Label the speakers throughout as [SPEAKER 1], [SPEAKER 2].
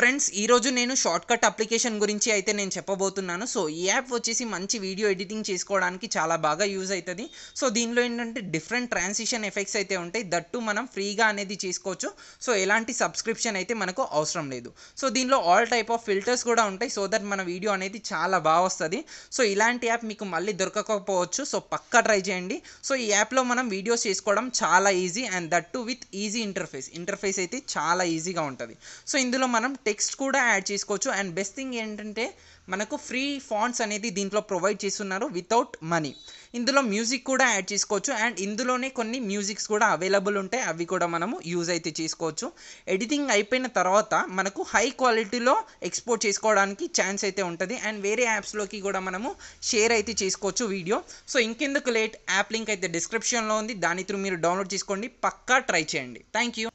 [SPEAKER 1] friends ఈరోజు నేను shortcut application గురించి అయితే నేను చెప్పబోతున్నాను సో ఈ యాప్ వచ్చేసి మంచి వీడియో ఎడిటింగ్ చేసుకోవడానికి చాలా బాగా యూజ్ అవుతుంది సో దీనిలో ఏంటంటే డిఫరెంట్ ట్రాన్సిషన్ ఎఫెక్ట్స్ అయితే ఉంటాయి దట్టు మనం ఫ్రీగా అనేది చేసుకోవచ్చు సో ఎలాంటి సబ్స్క్రిప్షన్ అయితే మనకు అవసరం లేదు సో దీనిలో ఆల్ టైప్ ఆఫ్ ఫిల్టర్స్ కూడా ఉంటాయి సో దట్ మన వీడియో అనేది చాలా బాగా వస్తుంది సో ఇలాంటి యాప్ మీకు మళ్ళీ దొరకకపోవచ్చు సో పక్కా ట్రై చేయండి సో ఈ యాప్లో మనం వీడియోస్ చేసుకోవడం చాలా easy and that with easy interface interface అయితే చాలా ఈజీగా ఉంటుంది సో ఇందులో మనం టెక్స్ట్ కూడా యాడ్ చేసుకోవచ్చు అండ్ బెస్ట్ థింగ్ ఏంటంటే మనకు ఫ్రీ ఫాంట్స్ అనేది దీంట్లో ప్రొవైడ్ చేస్తున్నారు వితౌట్ మనీ ఇందులో మ్యూజిక్ కూడా యాడ్ చేసుకోవచ్చు అండ్ ఇందులోనే కొన్ని మ్యూజిక్స్ కూడా అవైలబుల్ ఉంటాయి అవి కూడా మనము యూజ్ అయితే చేసుకోవచ్చు ఎడిటింగ్ అయిపోయిన తర్వాత మనకు హై క్వాలిటీలో ఎక్స్పోర్ట్ చేసుకోవడానికి ఛాన్స్ అయితే ఉంటుంది అండ్ వేరే యాప్స్లోకి కూడా మనము షేర్ అయితే చేసుకోవచ్చు వీడియో సో ఇంకెందుకు లేట్ యాప్ లింక్ అయితే డిస్క్రిప్షన్లో ఉంది దాని త్రూ మీరు డౌన్లోడ్ చేసుకోండి పక్కా ట్రై చేయండి thank you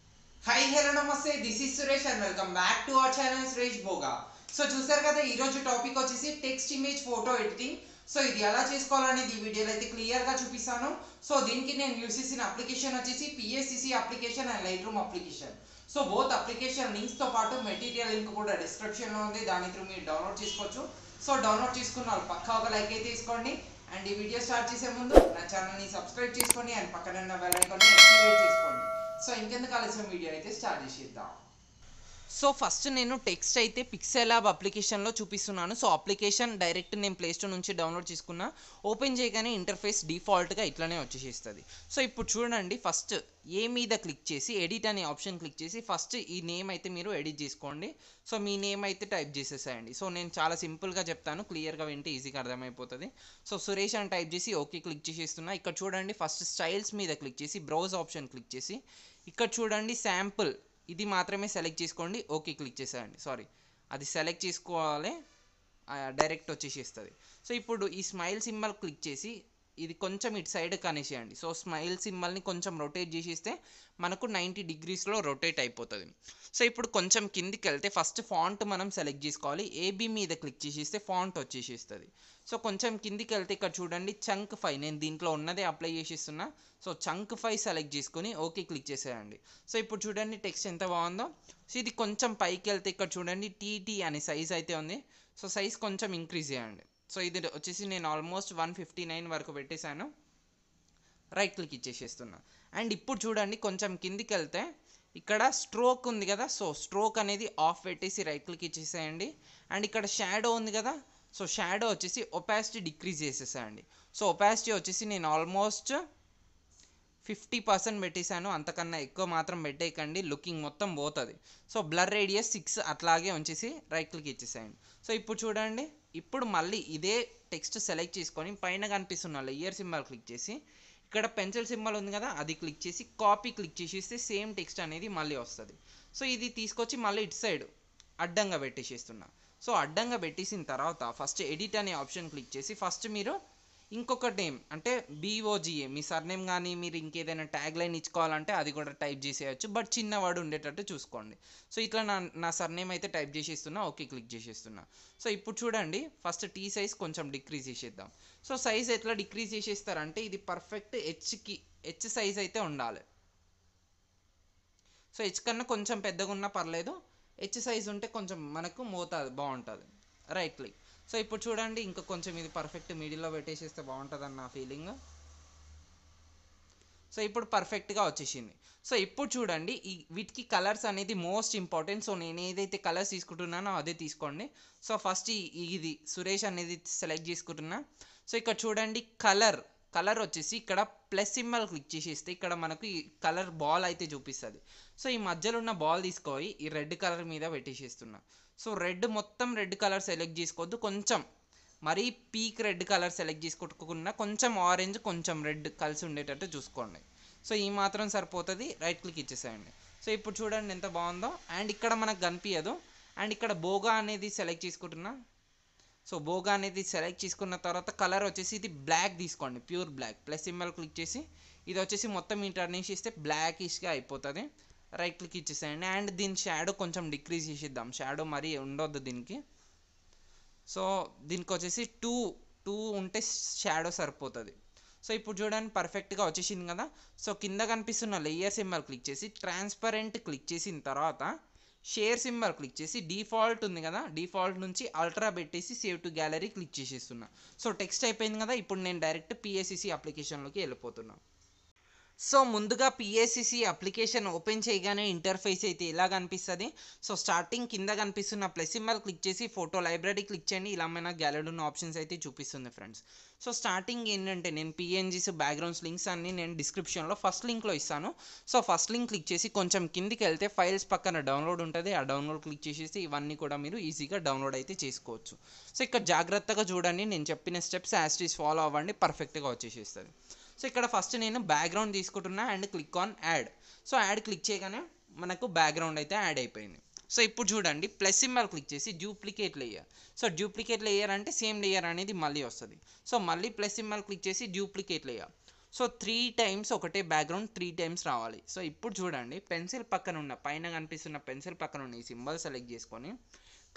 [SPEAKER 1] hi hello namaste this is Suresh and welcome back to our channel Suresh Bhoga so చూసారు కదా ఈరోజు టాపిక్ వచ్చేసి text image photo editing so ఇది ఎలా చేసుకోవాలనేది ఈ వీడియోలో అయితే క్లియర్గా చూపిస్తాను సో దీనికి నేను యూస్ చేసిన అప్లికేషన్ వచ్చేసి PSCC application and Lightroom application so both application లింక్స్తో పాటు మెటీరియల్ లింక్ కూడా డిస్క్రిప్షన్లో ఉంది దాని త్రూ మీరు డౌన్లోడ్ చేసుకోవచ్చు సో డౌన్లోడ్ చేసుకున్న వాళ్ళు పక్కా ఒక లైక్ అయితే తీసుకోండి అండ్ ఈ వీడియో స్టార్ట్ చేసే ముందు నా ఛానల్ని సబ్స్క్రైబ్ చేసుకోండి అండ్ పక్కన ఉన్న బెల్ ఐకాన్ని యాక్టివేట్ చేసుకోండి సో ఇంకెందుకు ఆలస్యం వీడియో అయితే స్టార్ట్ చేసేద్దాం సో ఫస్ట్ నేను టెక్స్ట్ అయితే పిక్సెల్ యాప్ అప్లికేషన్లో చూపిస్తున్నాను సో అప్లికేషన్ డైరెక్ట్ నేను ప్లేస్టోర్ నుంచి డౌన్లోడ్ చేసుకున్నా ఓపెన్ చేయగానే ఇంటర్ఫేస్ డిఫాల్ట్గా ఇట్లానే వచ్చేసేస్తుంది సో ఇప్పుడు చూడండి ఫస్ట్ ఏ మీద క్లిక్ చేసి ఎడిట్ అనే ఆప్షన్ క్లిక్ చేసి ఫస్ట్ ఈ నేమ్ అయితే మీరు ఎడిట్ చేసుకోండి సో మీ నేమ్ అయితే టైప్ చేసేసేయండి సో నేను చాలా సింపుల్గా చెప్తాను క్లియర్గా వింటే ఈజీగా అర్థమైపోతుంది సో సురేష్ అని టైప్ చేసి ఓకే క్లిక్ చేసేస్తున్నా ఇక్కడ చూడండి ఫస్ట్ స్టైల్స్ మీద క్లిక్ చేసి బ్రౌజ్ ఆప్షన్ క్లిక్ చేసి ఇక్కడ చూడండి శాంపుల్ ఇది మాత్రమే సెలెక్ట్ చేసుకోండి ఓకే క్లిక్ చేసేయండి సారీ అది సెలెక్ట్ చేసుకోవాలి డైరెక్ట్ వచ్చేసి ఇస్తుంది సో ఇప్పుడు ఈ స్మైల్ సింబల్ క్లిక్ చేసి ఇది కొంచెం ఇటు సైడ్ కనేసేయండి సో స్మైల్ సింబల్ని కొంచెం రొటేట్ చేసిస్తే మనకు నైంటీ డిగ్రీస్లో రొటేట్ అయిపోతుంది సో ఇప్పుడు కొంచెం కిందికి వెళ్తే ఫస్ట్ ఫాంట్ మనం సెలెక్ట్ చేసుకోవాలి ఏబీ మీద క్లిక్ చేసిస్తే ఫాంట్ వచ్చేసిస్తుంది సో కొంచెం కిందికి వెళ్తే ఇక్కడ చూడండి చంక్ ఫైవ్ నేను దీంట్లో ఉన్నదే అప్లై చేసిస్తున్నా సో చంక్ ఫైవ్ సెలెక్ట్ చేసుకుని ఓకే క్లిక్ చేసేయండి సో ఇప్పుడు చూడండి టెక్స్ట్ ఎంత బాగుందో సో ఇది కొంచెం పైకి వెళ్తే ఇక్కడ చూడండి టీటీ అనే సైజ్ అయితే ఉంది సో సైజ్ కొంచెం ఇంక్రీజ్ చేయండి సో ఇది వచ్చేసి నేను ఆల్మోస్ట్ వన్ ఫిఫ్టీ నైన్ వరకు పెట్టేశాను రైట్ క్లిక్ ఇచ్చేసేస్తున్నా అండ్ ఇప్పుడు చూడండి కొంచెం కిందికి వెళ్తే ఇక్కడ స్ట్రోక్ ఉంది కదా సో స్ట్రోక్ అనేది ఆఫ్ పెట్టేసి రైట్ క్లిక్ ఇచ్చేసేయండి అండ్ ఇక్కడ షాడో ఉంది కదా సో షాడో వచ్చేసి ఒపాసిటీ డిక్రీజ్ చేసేసేయండి సో ఒపాసిటీ వచ్చేసి నేను ఆల్మోస్ట్ ఫిఫ్టీ పర్సెంట్ పెట్టేశాను అంతకన్నా ఎక్కువ మాత్రం పెట్టేయకండి లుకింగ్ మొత్తం పోతుంది సో బ్లర్ రేడియస్ సిక్స్ అట్లాగే ఉంచేసి రైట్ క్లిక్ ఇచ్చేసేయండి సో ఇప్పుడు చూడండి ఇప్పుడు మళ్ళీ ఇదే టెక్స్ట్ సెలెక్ట్ చేసుకొని పైన కనిపిస్తున్న ఇయర్ సింబల్ క్లిక్ చేసి ఇక్కడ పెన్సిల్ సింబల్ ఉంది కదా అది క్లిక్ చేసి కాపీ క్లిక్ చేసేస్తే సేమ్ టెక్స్ట్ అనేది మళ్ళీ వస్తుంది సో ఇది తీసుకొచ్చి మళ్ళీ ఇటు సైడ్ అడ్డంగా పెట్టేసేస్తున్నా సో అడ్డంగా పెట్టేసిన తర్వాత ఫస్ట్ ఎడిట్ అనే ఆప్షన్ క్లిక్ చేసి ఫస్ట్ మీరు ఇంకొక నేమ్ అంటే బీఓజీఏ మీ సర్నేమ్ కానీ మీరు ఇంకేదైనా ట్యాగ్ లైన్ ఇచ్చుకోవాలంటే అది కూడా టైప్ చేసేయచ్చు బట్ చిన్నవాడు ఉండేటట్టు చూసుకోండి సో ఇట్లా నా నా సర్నేమ్ అయితే టైప్ చేసేస్తున్నా ఓకే క్లిక్ చేసేస్తున్నా సో ఇప్పుడు చూడండి ఫస్ట్ టీ సైజ్ కొంచెం డిక్రీజ్ చేసేద్దాం సో సైజ్ ఎట్లా డిక్రీజ్ చేసేస్తారంటే ఇది పర్ఫెక్ట్ హెచ్కి హెచ్ సైజ్ అయితే ఉండాలి సో హెచ్ కన్నా కొంచెం పెద్దగా ఉన్నా పర్లేదు హెచ్ సైజ్ ఉంటే కొంచెం మనకు మోతాది బాగుంటుంది రైట్ క్లిక్ సో ఇప్పుడు చూడండి ఇంకా కొంచెం ఇది పర్ఫెక్ట్ మిడిల్లో పెట్టేసేస్తే బాగుంటుంది నా ఫీలింగ్ సో ఇప్పుడు పర్ఫెక్ట్గా వచ్చేసింది సో ఇప్పుడు చూడండి ఈ వీటికి కలర్స్ అనేది మోస్ట్ ఇంపార్టెంట్ సో నేను ఏదైతే కలర్స్ తీసుకుంటున్నానో అదే తీసుకోండి సో ఫస్ట్ ఇది సురేష్ అనేది సెలెక్ట్ చేసుకుంటున్నా సో ఇక్కడ చూడండి కలర్ కలర్ వచ్చేసి ఇక్కడ ప్లస్ సింబల్ క్లిక్ చేసేస్తే ఇక్కడ మనకు ఈ కలర్ బాల్ అయితే చూపిస్తుంది సో ఈ మధ్యలో ఉన్న బాల్ తీసుకోయి ఈ రెడ్ కలర్ మీద పెట్టేసేస్తున్నా సో రెడ్ మొత్తం రెడ్ కలర్ సెలెక్ట్ చేసుకోవద్దు కొంచెం మరీ పీక్ రెడ్ కలర్ సెలెక్ట్ చేసుకోకుండా కొంచెం ఆరెంజ్ కొంచెం రెడ్ కలిసి ఉండేటట్టు చూసుకోండి సో ఈ మాత్రం సరిపోతుంది రైట్ క్లిక్ ఇచ్చేసేయండి సో ఇప్పుడు చూడండి ఎంత బాగుందో అండ్ ఇక్కడ మనకు కనిపించదు అండ్ ఇక్కడ బోగా అనేది సెలెక్ట్ చేసుకుంటున్నా సో బోగా అనేది సెలెక్ట్ చేసుకున్న తర్వాత కలర్ వచ్చేసి ఇది బ్లాక్ తీసుకోండి pure black plus symbol click చేసి ఇది వచ్చేసి మొత్తం ఇంటర్నేషిస్తే ఇస్తే బ్లాకిష్గా అయిపోతుంది రైట్ క్లిక్ ఇచ్చేసేయండి అండ్ దీని షాడో కొంచెం డిక్రీజ్ చేసిద్దాం షాడో మరీ ఉండొద్దు దీనికి సో దీనికి వచ్చేసి టూ టూ ఉంటే షాడో సరిపోతుంది సో ఇప్పుడు చూడండి పర్ఫెక్ట్గా వచ్చేసింది కదా సో కింద కనిపిస్తున్న లేయర్ సింబల్ క్లిక్ చేసి ట్రాన్స్పరెంట్ క్లిక్ చేసిన తర్వాత షేర్ సింబల్ క్లిక్ చేసి డిఫాల్ట్ ఉంది కదా డిఫాల్ట్ నుంచి అల్ట్రా పెట్టేసి సేవ్ టు గ్యాలరీ క్లిక్ చేసేస్తున్నా సో టెక్స్ట్ అయిపోయింది కదా ఇప్పుడు నేను డైరెక్ట్ పిఎస్సిసి అప్లికేషన్లోకి వెళ్ళిపోతున్నాను సో ముందుగా పిఏసిసి అప్లికేషన్ ఓపెన్ చేయగానే ఇంటర్ఫేస్ అయితే ఇలా కనిపిస్తుంది సో స్టార్టింగ్ కింద కనిపిస్తున్న ప్లస్ సింబల్ క్లిక్ చేసి ఫోటో లైబ్రరీ క్లిక్ చేయండి ఇలా మన గ్యాలరీ ఉన్న ఆప్షన్స్ అయితే చూపిస్తుంది ఫ్రెండ్స్ సో స్టార్టింగ్ ఏంటంటే నేను పిఎన్జీస్ బ్యాక్గ్రౌండ్స్ లింక్స్ అన్ని నేను డిస్క్రిప్షన్లో ఫస్ట్ లింక్లో ఇస్తాను సో ఫస్ట్ లింక్ క్లిక్ చేసి కొంచెం కిందికి వెళ్తే ఫైల్స్ పక్కన డౌన్లోడ్ ఉంటుంది ఆ డౌన్లోడ్ క్లిక్ చేసేసి ఇవన్నీ కూడా మీరు ఈజీగా డౌన్లోడ్ అయితే చేసుకోవచ్చు సో ఇక్కడ జాగ్రత్తగా చూడండి నేను చెప్పిన స్టెప్స్ యాస్టీస్ ఫాలో అవ్వండి పర్ఫెక్ట్గా వచ్చేసేస్తుంది సో ఇక్కడ ఫస్ట్ నేను బ్యాక్గ్రౌండ్ తీసుకుంటున్నా and click on add so add click చేయగానే మనకు బ్యాక్గ్రౌండ్ అయితే యాడ్ అయిపోయింది సో ఇప్పుడు చూడండి ప్లస్ సింబల్ క్లిక్ చేసి duplicate layer so duplicate layer అంటే సేమ్ లేయర్ అనేది మళ్ళీ వస్తుంది సో మళ్ళీ ప్లస్ సింబల్ క్లిక్ చేసి duplicate layer so three times ఒకటే బ్యాక్గ్రౌండ్ త్రీ టైమ్స్ రావాలి సో ఇప్పుడు చూడండి పెన్సిల్ పక్కన ఉన్న పైన కనిపిస్తున్న పెన్సిల్ పక్కన ఉన్న ఈ సింబల్ సెలెక్ట్ చేసుకొని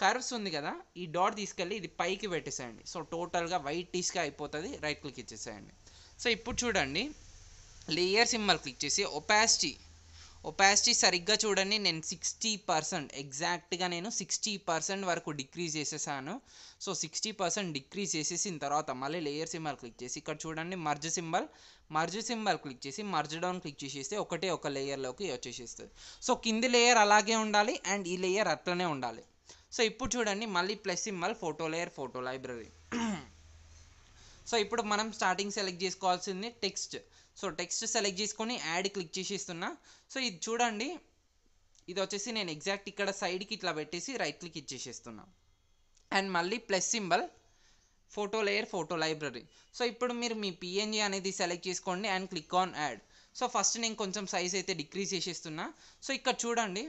[SPEAKER 1] కర్వ్స్ ఉంది కదా ఈ డాట్ తీసుకెళ్ళి ఇది పైకి పెట్టేసేయండి సో టోటల్గా వైట్ టీస్గా అయిపోతుంది రైట్ క్లిక్ ఇచ్చేసేయండి సో ఇప్పుడు చూడండి లేయర్ సింబల్ క్లిక్ చేసి ఒపాసిటీ ఒపాసిటీ సరిగ్గా చూడండి నేను సిక్స్టీ పర్సెంట్ ఎగ్జాక్ట్గా నేను సిక్స్టీ పర్సెంట్ వరకు డిక్రీజ్ చేసేసాను సో సిక్స్టీ పర్సెంట్ డిక్రీజ్ చేసేసిన తర్వాత మళ్ళీ లేయర్ సింబల్ క్లిక్ చేసి ఇక్కడ చూడండి merge symbol merge symbol click చేసి మర్జ్ డౌన్ క్లిక్ చేసేస్తే ఒకటే ఒక లేయర్లోకి వచ్చేసేస్తుంది సో కింది లేయర్ అలాగే ఉండాలి అండ్ ఈ లేయర్ అట్లనే ఉండాలి సో ఇప్పుడు చూడండి మళ్ళీ plus symbol photo layer photo library so ఇప్పుడు మనం స్టార్టింగ్ సెలెక్ట్ చేసుకోవాల్సింది టెక్స్ట్ సో టెక్స్ట్ సెలెక్ట్ చేసుకొని యాడ్ క్లిక్ చేసి ఇస్తున్నా సో ఇది చూడండి ఇది వచ్చేసి నేను ఎగ్జాక్ట్ ఇక్కడ సైడ్కి ఇట్లా పెట్టేసి రైట్ క్లిక్ ఇచ్చేసేస్తున్నా అండ్ మళ్ళీ plus symbol photo layer photo library so ఇప్పుడు మీరు మీ పిఎన్జీ అనేది సెలెక్ట్ చేసుకోండి and click on add so first నేను కొంచెం సైజ్ అయితే డిక్రీజ్ చేసేస్తున్నా సో ఇక్కడ చూడండి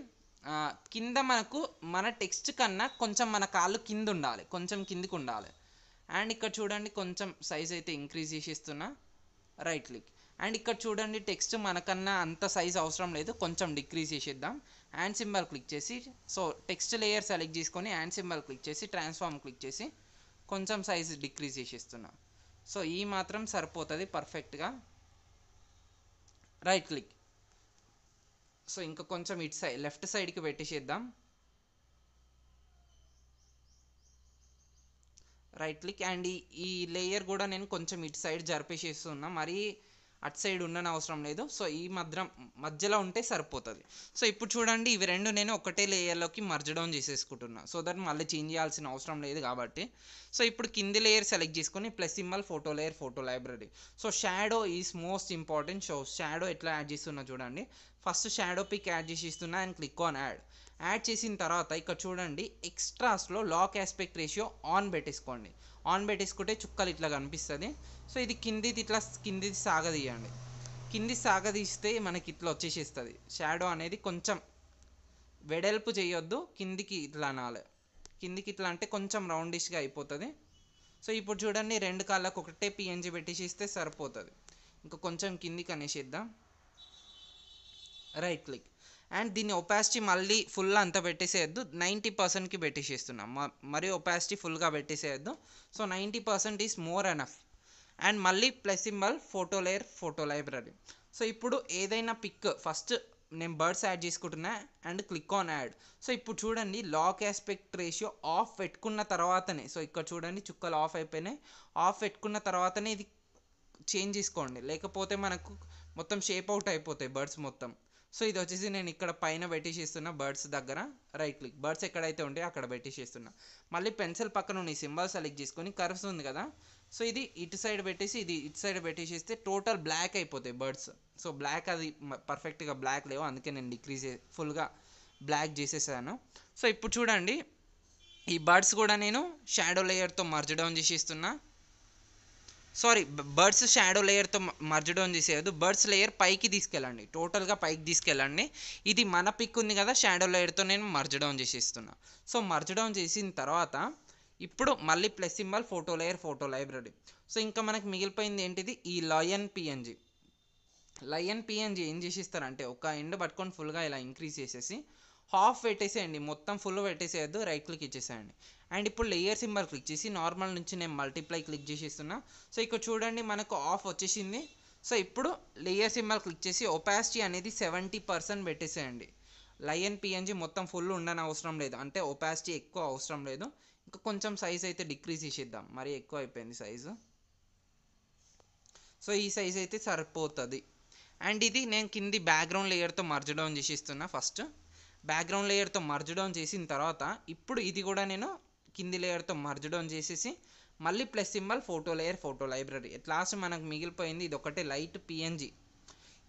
[SPEAKER 1] కింద మనకు మన టెక్స్ట్ కన్నా కొంచెం మన కాళ్ళు కింద ఉండాలి కొంచెం కిందకు ఉండాలి అండ్ ఇక్కడ చూడండి కొంచెం సైజ్ అయితే ఇంక్రీజ్ చేసి ఇస్తున్నా రైట్ క్లిక్ అండ్ ఇక్కడ చూడండి టెక్స్ట్ మనకన్నా అంత సైజ్ అవసరం లేదు కొంచెం డిక్రీజ్ చేసేద్దాం హ్యాండ్ సింబల్ క్లిక్ చేసి సో టెక్స్ట్ లేయర్ సెలెక్ట్ చేసుకొని హ్యాండ్ సింబల్ క్లిక్ చేసి ట్రాన్స్ఫార్మ్ క్లిక్ చేసి కొంచెం సైజ్ డిక్రీజ్ చేసేస్తున్నా సో ఈ మాత్రం సరిపోతుంది పర్ఫెక్ట్గా రైట్ క్లిక్ సో ఇంకా కొంచెం ఇటు సైడ్ లెఫ్ట్ సైడ్కి పెట్టేసేద్దాం రైట్ క్లిక్ అండ్ ఈ లేయర్ కూడా నేను కొంచెం ఇటు సైడ్ జరిపేసేస్తున్నా మరీ అటు సైడ్ ఉండని అవసరం లేదు సో ఈ మధ్య మధ్యలో ఉంటే సరిపోతుంది సో ఇప్పుడు చూడండి ఇవి రెండు నేను ఒకటే లేయర్లోకి మర్జ్ డౌన్ చేసేసుకుంటున్నా సో దట్ మళ్ళీ చేంజ్ చేయాల్సిన అవసరం లేదు కాబట్టి సో ఇప్పుడు కింది లేయర్ సెలెక్ట్ చేసుకుని plus symbol photo layer photo library so shadow is most important so shadow ఎట్లా యాడ్ చేస్తున్నా చూడండి ఫస్ట్ షాడో పిక్ యాడ్ చేసి ఇస్తున్నా and click on add add చేసిన తర్వాత ఇక్కడ చూడండి ఎక్స్ట్రాస్లో లాక్ ఆస్పెక్ట్ రేషియో ఆన్ పెట్టేసుకోండి ఆన్ పెట్టేసుకుంటే చుక్కలు ఇట్లా కనిపిస్తుంది సో ఇది కిందిది ఇట్లా కిందిది సాగదీయండి కింది సాగదీస్తే మనకి ఇట్లా వచ్చేసేస్తుంది షాడో అనేది కొంచెం వెడల్పు చేయొద్దు కిందికి ఇట్లా అనాలి కిందికి ఇట్లా అంటే కొంచెం రౌండిష్గా అయిపోతుంది సో ఇప్పుడు చూడండి రెండు కాళ్ళకు ఒకటే పిఎన్జి పెట్టేసిస్తే సరిపోతుంది ఇంకా కొంచెం కిందికి అనేసిద్దాం రైట్ క్లిక్ అండ్ దీన్ని ఒపాసిటీ మళ్ళీ ఫుల్ అంతా పెట్టేసేయద్దు నైంటీ పర్సెంట్కి పెట్టేసేస్తున్నాం మరీ ఒపాసిటీ ఫుల్గా పెట్టేసేయద్దు so ninety percent is more enough and మళ్ళీ plus symbol photo layer photo library so ఇప్పుడు ఏదైనా పిక్ ఫస్ట్ నేను బర్డ్స్ యాడ్ చేసుకుంటున్నా and click on add so ఇప్పుడు చూడండి లాక్ ఆస్పెక్ట్ రేషియో ఆఫ్ పెట్టుకున్న తర్వాతనే సో ఇక్కడ చూడండి చుక్కలు ఆఫ్ అయిపోయినాయి ఆఫ్ పెట్టుకున్న తర్వాతనే ఇది చేంజ్ చేసుకోండి లేకపోతే మనకు మొత్తం షేప్ అవుట్ అయిపోతాయి బర్డ్స్ మొత్తం సో ఇది వచ్చేసి నేను ఇక్కడ పైన పెట్టేసిస్తున్నా బర్డ్స్ దగ్గర రైట్ క్లిక్ బర్డ్స్ ఎక్కడైతే ఉంటే అక్కడ పెట్టేసిస్తున్నా మళ్ళీ పెన్సిల్ పక్కన ఉన్న సింబల్ సెలెక్ట్ చేసుకొని కర్వ్స్ ఉంది కదా సో ఇది ఇటు సైడ్ పెట్టేసి ఇది ఇటు సైడ్ పెట్టేసిస్తే టోటల్ బ్లాక్ అయిపోతాయి బర్డ్స్ సో బ్లాక్ అది పర్ఫెక్ట్గా బ్లాక్ లేవు అందుకే నేను డిక్రీజ్ ఫుల్గా బ్లాక్ చేసేసాను సో ఇప్పుడు చూడండి ఈ బర్డ్స్ కూడా నేను షాడో లేయర్తో మర్జ్ డౌన్ చేసేస్తున్నా సారీ బర్డ్స్ షాడో లేయర్తో మర్జడౌన్ చేసేయద్దు బర్డ్స్ లేయర్ పైకి తీసుకెళ్ళండి టోటల్గా పైకి తీసుకెళ్ళండి ఇది మన పిక్ ఉంది కదా షాడో లేయర్తో నేను మర్జడౌన్ చేసేస్తున్నా సో మర్జడం చేసిన తర్వాత ఇప్పుడు మళ్ళీ plus symbol photo layer photo library so ఇంకా మనకు మిగిలిపోయింది ఏంటిది ఈ లయన్ పిఎన్జి లయన్ పిఎన్జి ఏం చేసిస్తారంటే ఒక ఎండ్ పట్టుకొని ఫుల్గా ఇలా ఇంక్రీజ్ చేసేసి హాఫ్ పెట్టేసేయండి మొత్తం ఫుల్ పెట్టేసేయద్దు రైట్ క్లిక్ ఇచ్చేసేయండి అండ్ ఇప్పుడు లేయర్ సింబల్ క్లిక్ చేసి నార్మల్ నుంచి నేను మల్టిప్లై క్లిక్ చేసేస్తున్నా సో ఇక్కడ చూడండి మనకు ఆఫ్ వచ్చేసింది సో ఇప్పుడు లేయర్ సింబల్ క్లిక్ చేసి ఒపాసిటీ అనేది సెవెంటీ పర్సెంట్ పెట్టేసేయండి లయన్ పిఎన్జీ మొత్తం ఫుల్ ఉండని అవసరం లేదు అంటే ఒపాసిటీ ఎక్కువ అవసరం లేదు ఇంకా కొంచెం సైజ్ అయితే డిక్రీజ్ చేసేద్దాం మరి ఎక్కువ అయిపోయింది సైజు సో ఈ సైజ్ అయితే సరిపోతుంది అండ్ ఇది నేను కింది బ్యాక్గ్రౌండ్ లేయర్తో మర్జడౌన్ డౌన్ చేసి ఇస్తున్నా ఫస్ట్ బ్యాక్గ్రౌండ్ లేయర్తో మర్జ్ డౌన్ చేసిన తర్వాత ఇప్పుడు ఇది కూడా నేను కింది లేయర్తో మర్జ్ డౌన్ చేసేసి మళ్ళీ plus symbol photo layer photo library last మనకు మిగిలిపోయింది ఇది ఒకటే లైట్ పిఎన్జి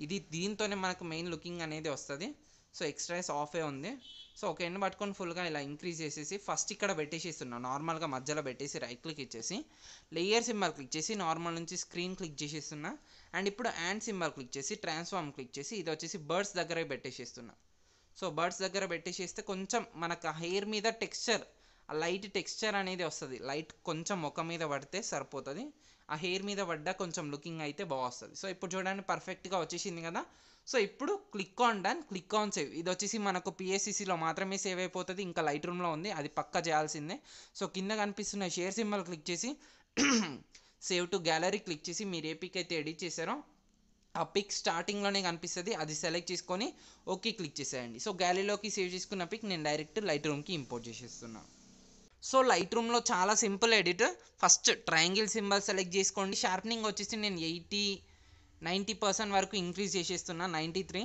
[SPEAKER 1] ఇది దీంతోనే మనకు మెయిన్ లుకింగ్ అనేది వస్తుంది సో ఎక్స్ట్రాస్ ఆఫే ఉంది సో ఒక ఎండ్ పట్టుకొని ఫుల్గా ఇలా ఇంక్రీజ్ చేసేసి ఫస్ట్ ఇక్కడ పెట్టేసిస్తున్నా నార్మల్గా మధ్యలో పెట్టేసి రైట్ క్లిక్ ఇచ్చేసి లేయర్ సింబల్ క్లిక్ చేసి నార్మల్ నుంచి స్క్రీన్ క్లిక్ చేసేస్తున్నా అండ్ ఇప్పుడు హ్యాండ్ సింబల్ క్లిక్ చేసి ట్రాన్స్ఫార్మ్ క్లిక్ చేసి ఇది వచ్చేసి బర్డ్స్ దగ్గర పెట్టేసిస్తున్నా సో బర్డ్స్ దగ్గర పెట్టేసేస్తే కొంచెం మనకు హెయిర్ మీద టెక్స్చర్ ఆ లైట్ టెక్స్చర్ అనేది వస్తుంది లైట్ కొంచెం ముఖం మీద పడితే సరిపోతుంది ఆ హెయిర్ మీద పడ్డా కొంచెం లుకింగ్ అయితే బాగా సో ఇప్పుడు చూడండి పర్ఫెక్ట్గా వచ్చేసింది కదా సో ఇప్పుడు click on done click on save ఇది వచ్చేసి మనకు పిఎస్సిసిలో మాత్రమే సేవ్ అయిపోతుంది ఇంకా లైట్ రూమ్లో ఉంది అది పక్కా చేయాల్సిందే సో కింద కనిపిస్తున్న షేర్ సింబల్ క్లిక్ చేసి సేవ్ టు గ్యాలరీ క్లిక్ చేసి మీరు ఏపీకి అయితే ఎడిట్ చేశారో ఆ పిక్ స్టార్టింగ్లోనే కనిపిస్తుంది అది సెలెక్ట్ చేసుకొని ఓకే క్లిక్ చేసేయండి సో గ్యాలరీలోకి సేవ్ చేసుకున్న పిక్ నేను డైరెక్ట్ లైట్ రూమ్కి ఇంపోర్ట్ చేసేస్తున్నాను సో లైట్ రూమ్లో చాలా simple edit first triangle symbol select చేసుకోండి షార్పనింగ్ వచ్చేసి నేను ఎయిటీ నైంటీ పర్సెంట్ వరకు ఇంక్రీజ్ చేసేస్తున్నా ninety three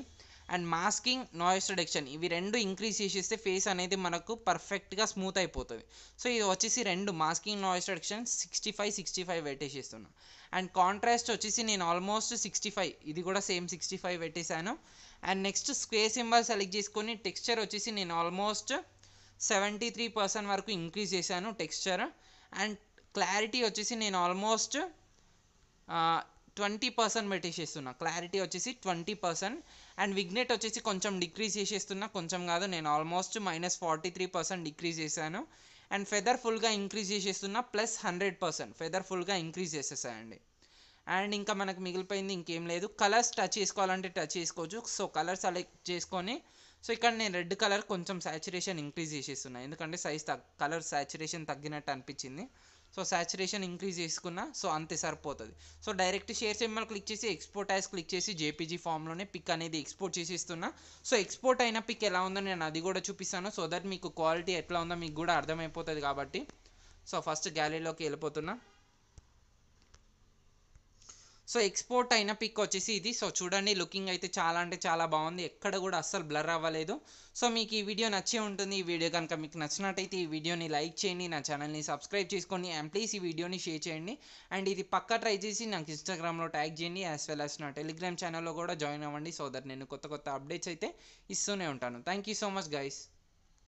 [SPEAKER 1] and masking noise reduction ఇవి రెండు ఇంక్రీజ్ చేసేస్తే ఫేస్ అనేది మనకు పర్ఫెక్ట్గా స్మూత్ అయిపోతుంది సో ఇది వచ్చేసి రెండు masking noise reduction sixty five sixty five పెట్టేసిస్తున్నాను అండ్ కాంట్రాస్ట్ వచ్చేసి నేను ఆల్మోస్ట్ సిక్స్టీ ఫైవ్ ఇది కూడా సేమ్ సిక్స్టీ ఫైవ్ పెట్టేశాను and next square symbol select చేసుకొని టెక్స్చర్ వచ్చేసి నేను ఆల్మోస్ట్ సెవెంటీ త్రీ పర్సెంట్ వరకు ఇంక్రీజ్ చేశాను టెక్స్చర్ అండ్ క్లారిటీ వచ్చేసి నేను ఆల్మోస్ట్ ట్వంటీ పర్సెంట్ పెట్టేసేస్తున్నా క్లారిటీ వచ్చేసి ట్వంటీ పర్సెంట్ అండ్ విగ్నెట్ వచ్చేసి కొంచెం డిక్రీజ్ చేసేస్తున్నా కొంచెం కాదు నేను almost minus forty three percent decrease చేశాను అండ్ ఫెదర్ ఫుల్గా ఇంక్రీజ్ చేసేస్తున్నా ప్లస్ హండ్రెడ్ పర్సెంట్ ఫెదర్ ఫుల్గా ఇంక్రీజ్ చేసేసాయండి అండ్ ఇంకా మనకు మిగిలిపోయింది ఇంకేం లేదు కలర్స్ టచ్ చేసుకోవాలంటే టచ్ చేసుకోవచ్చు సో కలర్ సెలెక్ట్ చేసుకొని సో ఇక్కడ నేను రెడ్ కలర్ కొంచెం సాచురేషన్ ఇంక్రీజ్ చేసేస్తున్నాను ఎందుకంటే సైజ్ తగ్గ కలర్ సాచురేషన్ తగ్గినట్టు అనిపించింది సో సాచురేషన్ ఇంక్రీజ్ చేసుకున్నా సో అంతే సరిపోతుంది so direct share ML click చేసి ఎక్స్పోర్ట్ యాజ్ క్లిక్ చేసి జేపీజీ ఫామ్లోనే పిక్ అనేది ఎక్స్పోర్ట్ ఇస్తున్నా సో ఎక్స్పోర్ట్ అయిన పిక్ ఎలా ఉందో నేను అది కూడా చూపిస్తాను సో దట్ మీకు క్వాలిటీ ఎట్లా ఉందో మీకు కూడా అర్థమైపోతుంది కాబట్టి సో ఫస్ట్ గ్యాలరీలోకి వెళ్ళిపోతున్నా సో ఎక్స్పోర్ట్ అయిన పిక్ వచ్చేసి ఇది సో చూడండి లుకింగ్ అయితే చాలా అంటే చాలా బాగుంది ఎక్కడ కూడా అస్సలు బ్లర్ అవ్వలేదు సో మీకు ఈ వీడియో నచ్చే ఉంటుంది ఈ వీడియో కనుక మీకు నచ్చినట్టయితే ఈ వీడియోని లైక్ చేయండి నా ఛానల్ని సబ్స్క్రైబ్ చేసుకోండి అండ్ ప్లీజ్ ఈ వీడియోని షేర్ చేయండి అండ్ ఇది పక్కా ట్రై చేసి నాకు ఇన్స్టాగ్రామ్లో ట్యాగ్ చేయండి యాజ్ వెల్ యాజ్ నా టెలిగ్రామ్ ఛానల్లో కూడా జాయిన్ అవ్వండి సో దట్ నేను కొత్త కొత్త అప్డేట్స్ అయితే ఇస్తూనే ఉంటాను thank you so much guys